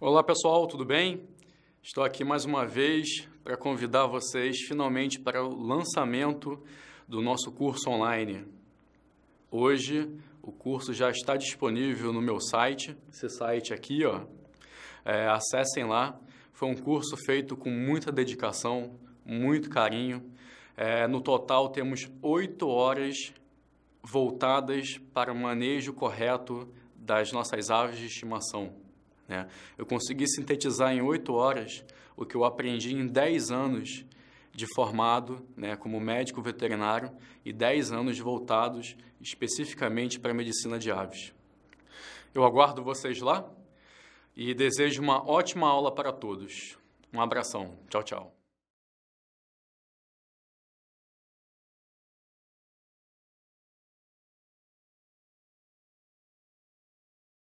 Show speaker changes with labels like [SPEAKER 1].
[SPEAKER 1] Olá pessoal, tudo bem? Estou aqui mais uma vez para convidar vocês finalmente para o lançamento do nosso curso online. Hoje o curso já está disponível no meu site, esse site aqui, ó. É, acessem lá. Foi um curso feito com muita dedicação, muito carinho. É, no total temos oito horas voltadas para o manejo correto das nossas aves de estimação. Né? Eu consegui sintetizar em oito horas o que eu aprendi em dez anos de formado né, como médico veterinário e dez anos voltados especificamente para a medicina de aves. Eu aguardo vocês lá e desejo uma ótima aula para todos. Um abração. Tchau, tchau.